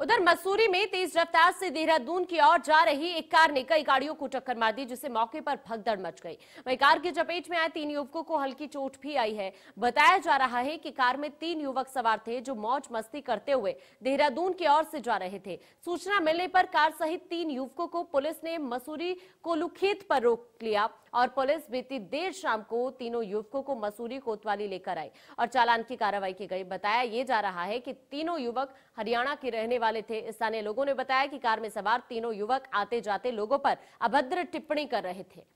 उधर मसूरी में तेज रफ्तार से देहरादून की ओर जा रही एक कार ने कई गाड़ियों को टक्कर मार दी जिससे मौके पर भगदड़ मच गई वही कार की चपेट में आए तीन युवकों को हल्की चोट भी आई है बताया जा रहा है कि कार में तीन युवक सवार थे जो मौज मस्ती करते हुए देहरादून की ओर से जा रहे थे सूचना मिलने पर कार सहित तीन युवकों को पुलिस ने मसूरी कोलुखेत पर रोक लिया और पुलिस बीती देर शाम को तीनों युवकों को मसूरी कोतवाली लेकर आई और चालान की कार्रवाई की गई बताया ये जा रहा है की तीनों युवक हरियाणा के रहने वाले थे स्थानीय लोगों ने बताया कि कार में सवार तीनों युवक आते जाते लोगों पर अभद्र टिप्पणी कर रहे थे